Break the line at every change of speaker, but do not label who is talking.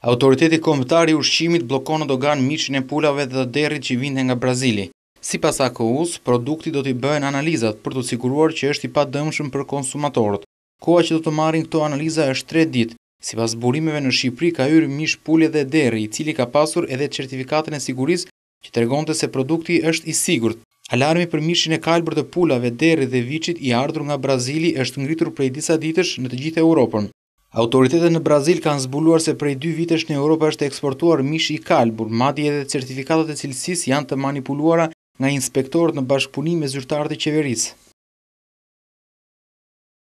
Autoriteti kombëtar i ushqimit blokonë në ganë miqën e pullave dhe derit që vinde nga Brazili. Si pas AKUS, produkti do t'i bëhen analizat për të siguruar që është i pa dëmshëm për konsumatorët. Koa që do të marrin këto analiza është 3 ditë. Si pas burimeve në Shqipëri ka yrë mish pulle dhe deri, i cili ka pasur edhe certifikatën e siguris që të regonë të se produkti është i sigurët. Alarmi për mishin e kalbër të pullave, deri dhe vicit i ardru nga Brazili është ngritur prej disa ditësh në të gjithë Europën. Autoritetet në Brazil kanë zbuluar se prej dy vitesh në Europa është eksportuar mish i kalbur, madje edhe certifikatët e cilësis janë të manipuluara nga inspektorët në bashkëpunim e zyrtarët e qeverisë.